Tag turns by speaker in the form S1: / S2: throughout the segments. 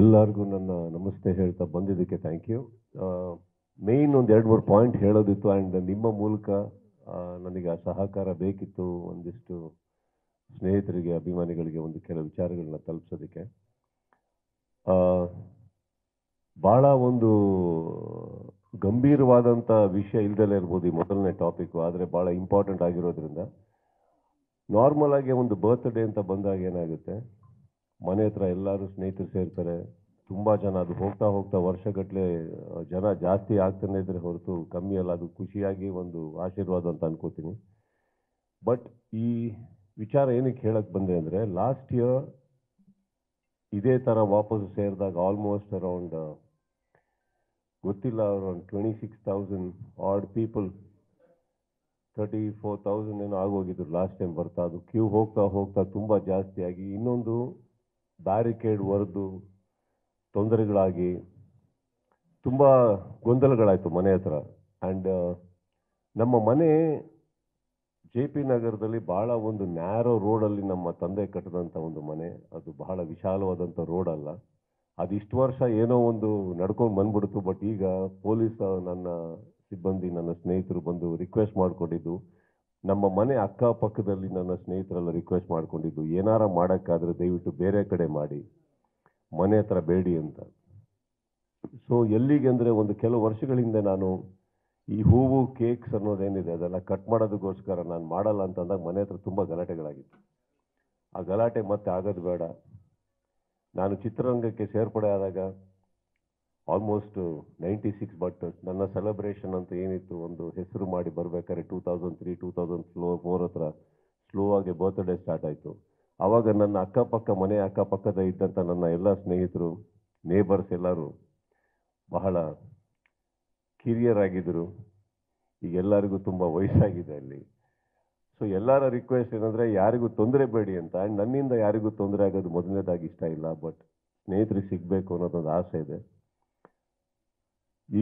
S1: ಎಲ್ಲರಿಗೂ ನನ್ನ ನಮಸ್ತೆ ಹೇಳ್ತಾ ಬಂದಿದ್ದಕ್ಕೆ ಥ್ಯಾಂಕ್ ಯು ಮೇಯ್ನ್ ಒಂದು ಎರಡು ಮೂರು ಪಾಯಿಂಟ್ ಹೇಳೋದಿತ್ತು ಆ್ಯಂಡ್ ನಿಮ್ಮ ಮೂಲಕ ನನಗೆ ಆ ಸಹಕಾರ ಬೇಕಿತ್ತು ಒಂದಿಷ್ಟು ಸ್ನೇಹಿತರಿಗೆ ಅಭಿಮಾನಿಗಳಿಗೆ ಒಂದು ಕೆಲವು ವಿಚಾರಗಳನ್ನ ತಲುಪಿಸೋದಕ್ಕೆ ಭಾಳ ಒಂದು ಗಂಭೀರವಾದಂಥ ವಿಷಯ ಇಲ್ದಲೇ ಇರ್ಬೋದು ಈ ಮೊದಲನೇ ಟಾಪಿಕ್ಕು ಆದರೆ ಭಾಳ ಇಂಪಾರ್ಟೆಂಟ್ ಆಗಿರೋದ್ರಿಂದ ನಾರ್ಮಲ್ ಆಗಿ ಒಂದು ಬರ್ತ್ಡೇ ಅಂತ ಬಂದಾಗ ಏನಾಗುತ್ತೆ ಮನೆ ಹತ್ರ ಎಲ್ಲರೂ ಸ್ನೇಹಿತರು ಸೇರ್ತಾರೆ ತುಂಬ ಜನ ಅದು ಹೋಗ್ತಾ ಹೋಗ್ತಾ ವರ್ಷಗಟ್ಟಲೆ ಜನ ಜಾಸ್ತಿ ಆಗ್ತಾನೆ ಇದ್ರೆ ಹೊರತು ಕಮ್ಮಿ ಅಲ್ಲ ಅದು ಖುಷಿಯಾಗಿ ಒಂದು ಆಶೀರ್ವಾದ ಅಂತ ಅನ್ಕೋತೀನಿ ಬಟ್ ಈ ವಿಚಾರ ಏನಕ್ಕೆ ಹೇಳಕ್ ಬಂದೆ ಅಂದರೆ ಲಾಸ್ಟ್ ಇಯರ್ ಇದೇ ಥರ ವಾಪಸ್ ಸೇರಿದಾಗ ಆಲ್ಮೋಸ್ಟ್ ಅರೌಂಡ್ ಗೊತ್ತಿಲ್ಲ around twenty six thousand odd people thirty four thousand ಏನೋ ಆಗೋಗಿದ್ರು ಲಾಸ್ಟ್ ಟೈಮ್ ಬರ್ತಾ ಅದು ಕ್ಯೂ ಹೋಗ್ತಾ ಹೋಗ್ತಾ ತುಂಬ ಜಾಸ್ತಿ ಆಗಿ ಇನ್ನೊಂದು ಬ್ಯಾರಿಕೇಡ್ ಒರೆದು ತೊಂದರೆಗಳಾಗಿ ತುಂಬ ಗೊಂದಲಗಳಾಯಿತು ಮನೆ ಹತ್ರ ಆ್ಯಂಡ್ uh, ನಮ್ಮ ಮನೆ ಜೆ ಪಿ ನಗರದಲ್ಲಿ ಬಹಳ ಒಂದು ನ್ಯಾರೋ ರೋಡಲ್ಲಿ ನಮ್ಮ ತಂದೆ ಕಟ್ಟಿದಂಥ ಒಂದು ಮನೆ ಅದು ಬಹಳ ವಿಶಾಲವಾದಂಥ ರೋಡ್ ಅಲ್ಲ ಅದು ಇಷ್ಟು ವರ್ಷ ಏನೋ ಒಂದು ನಡ್ಕೊಂಡು ಬಂದ್ಬಿಡ್ತು ಬಟ್ ಈಗ ಪೊಲೀಸ್ ನನ್ನ ಸಿಬ್ಬಂದಿ ನನ್ನ ಸ್ನೇಹಿತರು ಬಂದು ರಿಕ್ವೆಸ್ಟ್ ಮಾಡಿಕೊಂಡಿದ್ದು ನಮ್ಮ ಮನೆ ಅಕ್ಕಪಕ್ಕದಲ್ಲಿ ನನ್ನ ಸ್ನೇಹಿತರೆಲ್ಲ ರಿಕ್ವೆಸ್ಟ್ ಮಾಡ್ಕೊಂಡಿದ್ದು ಏನಾರ ಮಾಡೋಕ್ಕಾದ್ರೆ ದಯವಿಟ್ಟು ಬೇರೆ ಕಡೆ ಮಾಡಿ ಮನೆ ಹತ್ರ ಬೇಡಿ ಅಂತ ಸೊ ಎಲ್ಲಿಗೆ ಅಂದರೆ ಒಂದು ಕೆಲವು ವರ್ಷಗಳಿಂದ ನಾನು ಈ ಹೂವು ಕೇಕ್ಸ್ ಅನ್ನೋದೇನಿದೆ ಅದೆಲ್ಲ ಕಟ್ ಮಾಡೋದಕ್ಕೋಸ್ಕರ ನಾನು ಮಾಡಲ್ಲ ಅಂತಂದಾಗ ಮನೆ ಹತ್ರ ತುಂಬ ಗಲಾಟೆಗಳಾಗಿತ್ತು ಆ ಗಲಾಟೆ ಮತ್ತೆ ಆಗೋದು ಬೇಡ ನಾನು ಚಿತ್ರರಂಗಕ್ಕೆ ಸೇರ್ಪಡೆ ಆದಾಗ ಆಲ್ಮೋಸ್ಟ್ ನೈಂಟಿ ಸಿಕ್ಸ್ ಬಟ್ ನನ್ನ ಸೆಲೆಬ್ರೇಷನ್ ಅಂತ ಏನಿತ್ತು ಒಂದು ಹೆಸರು ಮಾಡಿ ಬರಬೇಕಾದ್ರೆ two thousand three two thousand ಫ್ಲೋ ಫೋರ್ ಹತ್ರ ಸ್ಲೋ ಆಗಿ ಬರ್ತ್ಡೇ ಸ್ಟಾರ್ಟ್ ಆಯಿತು ಆವಾಗ ನನ್ನ ಅಕ್ಕಪಕ್ಕ ಮನೆ ಅಕ್ಕಪಕ್ಕದ ಇದ್ದಂಥ ನನ್ನ ಎಲ್ಲ ಸ್ನೇಹಿತರು ನೇಬರ್ಸ್ ಎಲ್ಲರೂ ಬಹಳ ಕಿರಿಯರಾಗಿದ್ದರು ಈಗ ಎಲ್ಲರಿಗೂ ತುಂಬ ವಯಸ್ಸಾಗಿದೆ ಅಲ್ಲಿ ಸೊ ಎಲ್ಲರ ರಿಕ್ವೆಸ್ಟ್ ಏನಂದರೆ ಯಾರಿಗೂ ತೊಂದರೆ ಬೇಡಿ ಅಂತ ಆ್ಯಂಡ್ ನನ್ನಿಂದ ಯಾರಿಗೂ ತೊಂದರೆ ಆಗೋದು ಮೊದಲನೇದಾಗಿ ಇಷ್ಟ ಇಲ್ಲ ಬಟ್ ಸ್ನೇಹಿತರಿಗೆ ಸಿಗಬೇಕು ಅನ್ನೋದೊಂದು ಆಸೆ ಇದೆ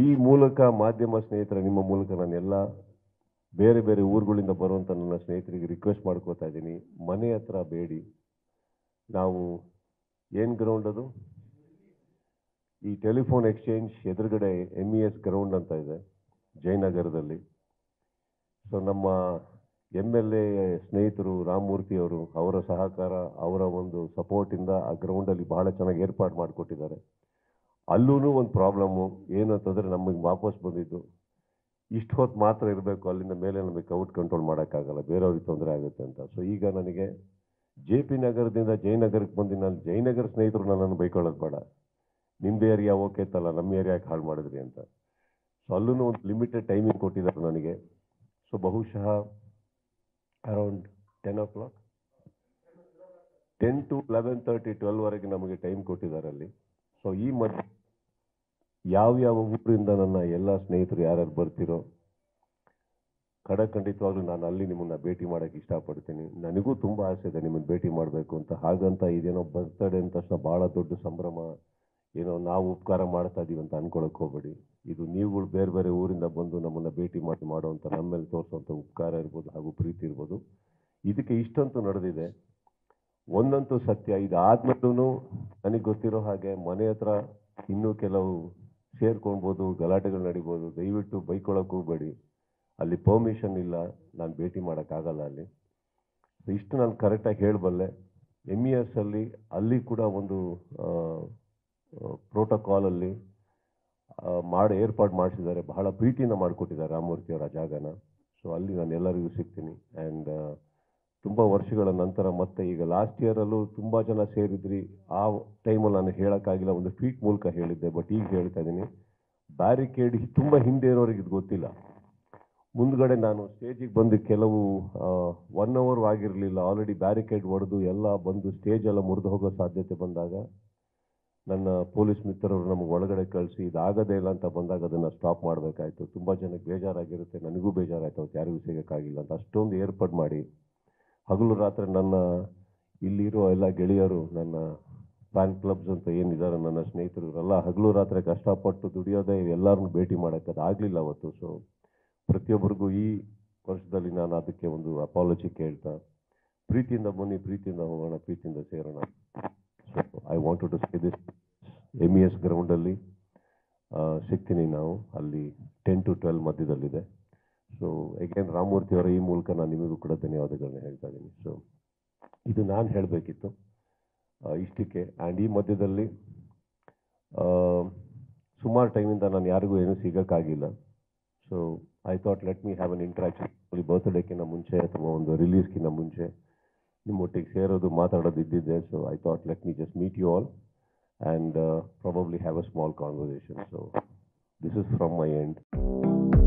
S1: ಈ ಮೂಲಕ ಮಾಧ್ಯಮ ಸ್ನೇಹಿತರ ನಿಮ್ಮ ಮೂಲಕ ನಾನೆಲ್ಲ ಬೇರೆ ಬೇರೆ ಊರುಗಳಿಂದ ಬರುವಂಥ ನನ್ನ ಸ್ನೇಹಿತರಿಗೆ ರಿಕ್ವೆಸ್ಟ್ ಮಾಡ್ಕೋತಾ ಇದ್ದೀನಿ ಮನೆ ಹತ್ರ ಬೇಡಿ ನಾವು ಏನು ಗ್ರೌಂಡ್ ಅದು ಈ ಟೆಲಿಫೋನ್ ಎಕ್ಸ್ಚೇಂಜ್ ಎದುರುಗಡೆ ಎಮ್ ಇ ಎಸ್ ಗ್ರೌಂಡ್ ಅಂತ ಇದೆ ಜಯನಗರದಲ್ಲಿ ಸೊ ನಮ್ಮ ಎಮ್ ಎಲ್ ಎ ಸ್ನೇಹಿತರು ರಾಮಮೂರ್ತಿ ಅವರು ಅವರ ಸಹಕಾರ ಅವರ ಒಂದು ಸಪೋರ್ಟಿಂದ ಆ ಗ್ರೌಂಡಲ್ಲಿ ಬಹಳ ಚೆನ್ನಾಗಿ ಏರ್ಪಾಡು ಮಾಡಿಕೊಟ್ಟಿದ್ದಾರೆ ಅಲ್ಲೂ ಒಂದು ಪ್ರಾಬ್ಲಮ್ಮು ಅಂತಂದರೆ ನಮಗೆ ವಾಪಸ್ ಬಂದಿದ್ದು ಇಷ್ಟು ಹೊತ್ತು ಮಾತ್ರ ಇರಬೇಕು ಅಲ್ಲಿಂದ ಮೇಲೆ ನಮಗೆ ಔಟ್ ಕಂಟ್ರೋಲ್ ಮಾಡೋಕ್ಕಾಗಲ್ಲ ಬೇರೆಯವ್ರಿಗೆ ತೊಂದರೆ ಆಗುತ್ತೆ ಅಂತ ಸೊ ಈಗ ನನಗೆ ಜೆ ಪಿ ನಗರದಿಂದ ಜಯನಗರಕ್ಕೆ ಬಂದು ನಾನು ಜಯನಗರ ಸ್ನೇಹಿತರು ನನ್ನನ್ನು ಬೈಕೊಳ್ಳೋದು ಬೇಡ ನಿಮ್ಮ ಏರಿಯಾ ಓಕೆ ಇತ್ತಲ್ಲ ನಮ್ಮ ಏರಿಯಾಗೆ ಹಾಳು ಮಾಡಿದ್ರಿ ಅಂತ ಸೊ ಅಲ್ಲೂ ಒಂದು ಲಿಮಿಟೆಡ್ ಟೈಮಿಂಗ್ ಕೊಟ್ಟಿದ್ದಾರೆ ನನಗೆ ಸೊ ಬಹುಶಃ around ten o'clock ten to eleven thirty ಟ್ವೆಲ್ವರೆಗೆ ನಮಗೆ ಟೈಮ್ ಕೊಟ್ಟಿದ್ದಾರೆ ಅಲ್ಲಿ ಸೊ ಈ ಮಧ್ಯ ಯಾವ್ಯಾವ ಊರಿಂದ ನನ್ನ ಎಲ್ಲ ಸ್ನೇಹಿತರು ಯಾರ್ಯಾರು ಬರ್ತಿರೋ ಖಡಖಂಡಿತವಾಗ್ಲೂ ನಾನು ಅಲ್ಲಿ ನಿಮ್ಮನ್ನ ಭೇಟಿ ಮಾಡೋಕೆ ಇಷ್ಟಪಡ್ತೀನಿ ನನಗೂ ತುಂಬ ಆಸೆ ಇದೆ ನಿಮ್ಮನ್ನು ಭೇಟಿ ಮಾಡಬೇಕು ಅಂತ ಹಾಗಂತ ಇದೇನೋ ಬರ್ತಡೆ ಅಂದ ತಕ್ಷಣ ಭಾಳ ದೊಡ್ಡ ಸಂಭ್ರಮ ಏನೋ ನಾವು ಉಪಕಾರ ಮಾಡ್ತಾ ಇದ್ದೀವಿ ಅಂತ ಅನ್ಕೊಳಕ್ ಹೋಗ್ಬೇಡಿ ಇದು ನೀವುಗಳು ಬೇರೆ ಬೇರೆ ಊರಿಂದ ಬಂದು ನಮ್ಮನ್ನು ಭೇಟಿ ಮಾಡಿ ಮಾಡೋವಂಥ ನಮ್ಮ ಮೇಲೆ ಉಪಕಾರ ಇರ್ಬೋದು ಹಾಗೂ ಪ್ರೀತಿ ಇರ್ಬೋದು ಇದಕ್ಕೆ ಇಷ್ಟಂತೂ ನಡೆದಿದೆ ಒಂದಂತೂ ಸತ್ಯ ಇದಾದ್ಮೇಲೂ ನನಗೆ ಗೊತ್ತಿರೋ ಹಾಗೆ ಮನೆ ಹತ್ರ ಇನ್ನೂ ಕೆಲವು ಸೇರ್ಕೊಳ್ಬೋದು ಗಲಾಟೆಗಳು ನಡಿಬೋದು ದಯವಿಟ್ಟು ಬೈಕೊಳಕ್ಕೆ ಹೋಗಬೇಡಿ ಅಲ್ಲಿ ಪರ್ಮಿಷನ್ ಇಲ್ಲ ನಾನು ಭೇಟಿ ಮಾಡೋಕ್ಕಾಗಲ್ಲ ಅಲ್ಲಿ ಇಷ್ಟು ನಾನು ಕರೆಕ್ಟಾಗಿ ಹೇಳಬಲ್ಲೆ ಎಮ್ ಇ e ಎಸ್ ಅಲ್ಲಿ ಅಲ್ಲಿ ಕೂಡ ಒಂದು ಪ್ರೋಟೋಕಾಲಲ್ಲಿ ಮಾಡಿ ಏರ್ಪಾಡು ಮಾಡಿಸಿದ್ದಾರೆ ಬಹಳ ಪ್ರೀತಿಯಿಂದ ಮಾಡಿಕೊಟ್ಟಿದ್ದಾರೆ ರಾಮಮೂರ್ತಿಯವರ ಜಾಗನ ಸೊ ಅಲ್ಲಿ ನಾನು ಎಲ್ಲರಿಗೂ ಸಿಗ್ತೀನಿ ಆ್ಯಂಡ್ ತುಂಬ ವರ್ಷಗಳ ನಂತರ ಮತ್ತೆ ಈಗ ಲಾಸ್ಟ್ ಇಯರಲ್ಲೂ ತುಂಬ ಜನ ಸೇರಿದ್ರಿ ಆ ಟೈಮಲ್ಲಿ ನಾನು ಹೇಳೋಕ್ಕಾಗಿಲ್ಲ ಒಂದು ಟ್ವೀಟ್ ಮೂಲಕ ಹೇಳಿದ್ದೆ ಬಟ್ ಈಗ ಹೇಳ್ತಾ ಇದ್ದೀನಿ ಬ್ಯಾರಿಕೇಡ್ ತುಂಬ ಹಿಂದೆ ಇರೋರಿಗೆ ಇದು ಗೊತ್ತಿಲ್ಲ ಮುಂದ್ಗಡೆ ನಾನು ಸ್ಟೇಜಿಗೆ ಬಂದು ಕೆಲವು ಒನ್ ಅವರ್ ಆಗಿರಲಿಲ್ಲ ಆಲ್ರೆಡಿ ಬ್ಯಾರಿಕೇಡ್ ಹೊಡೆದು ಎಲ್ಲ ಬಂದು ಸ್ಟೇಜ್ ಎಲ್ಲ ಮುರಿದು ಹೋಗೋ ಸಾಧ್ಯತೆ ಬಂದಾಗ ನನ್ನ ಪೊಲೀಸ್ ಮಿತ್ರರು ನಮಗೆ ಒಳಗಡೆ ಕಳಿಸಿ ಇದಾಗದೇ ಇಲ್ಲ ಅಂತ ಬಂದಾಗ ಅದನ್ನು ಸ್ಟಾಪ್ ಮಾಡಬೇಕಾಯಿತು ತುಂಬ ಜನಕ್ಕೆ ಬೇಜಾರಾಗಿರುತ್ತೆ ನನಗೂ ಬೇಜಾರಾಯಿತು ಅವತ್ತು ಯಾರಿಗೂ ಸಿಗೋಕ್ಕಾಗಿಲ್ಲ ಅಂತ ಅಷ್ಟೊಂದು ಏರ್ಪಾಡು ಮಾಡಿ ಹಗಲು ರಾತ್ರಿ ನನ್ನ ಇಲ್ಲಿರೋ ಎಲ್ಲ ಗೆಳೆಯರು ನನ್ನ ಫ್ಯಾನ್ ಕ್ಲಬ್ಸ್ ಅಂತ ಏನಿದ್ದಾರೆ ನನ್ನ ಸ್ನೇಹಿತರು ಎಲ್ಲ ಹಗಲು ರಾತ್ರಿ ಕಷ್ಟಪಟ್ಟು ದುಡಿಯೋದೇ ಎಲ್ಲರನ್ನೂ ಭೇಟಿ ಅದು ಆಗಲಿಲ್ಲ ಅವತ್ತು ಸೊ ಪ್ರತಿಯೊಬ್ಬರಿಗೂ ಈ ವರ್ಷದಲ್ಲಿ ನಾನು ಅದಕ್ಕೆ ಒಂದು ಅಪಾಲಜಿ ಕೇಳ್ತಾ ಪ್ರೀತಿಯಿಂದ ಬನ್ನಿ ಪ್ರೀತಿಯಿಂದ ಹೋಗೋಣ ಪ್ರೀತಿಯಿಂದ ಸೇರೋಣ so I want to say this M E S ಗ್ರೌಂಡಲ್ಲಿ ಸಿಗ್ತೀನಿ ನಾವು ಅಲ್ಲಿ ಟೆನ್ ಟು ಟ್ವೆಲ್ ಮಧ್ಯದಲ್ಲಿದೆ ಸೊ ಏಕೆಂದ್ರೆ ರಾಮಮೂರ್ತಿ ಅವರ ಈ ಮೂಲಕ ನಾನು ನಿಮಗೂ ಕೂಡ ಧನ್ಯವಾದಗಳನ್ನ ಹೇಳ್ತಾ ಇದ್ದೀನಿ ಸೊ ಇದು ನಾನು ಹೇಳಬೇಕಿತ್ತು ಇಷ್ಟಕ್ಕೆ ಆ್ಯಂಡ್ ಈ ಮಧ್ಯದಲ್ಲಿ ಸುಮಾರು ಟೈಮಿಂದ ನಾನು ಯಾರಿಗೂ ಏನೂ ಸಿಗೋಕ್ಕಾಗಿಲ್ಲ so I thought let me have an interaction ಬರ್ತ್ಡೇಕ್ಕಿಂತ ಮುಂಚೆ ಅಥವಾ ಒಂದು ರಿಲೀಸ್ಗಿಂತ ಮುಂಚೆ ನಿಮ್ಮೊಟ್ಟಿಗೆ ಸೇರೋದು ಮಾತಾಡೋದು ಇದ್ದಿದ್ದೆ so I thought let me just meet you all and probably have a small conversation so this is from my end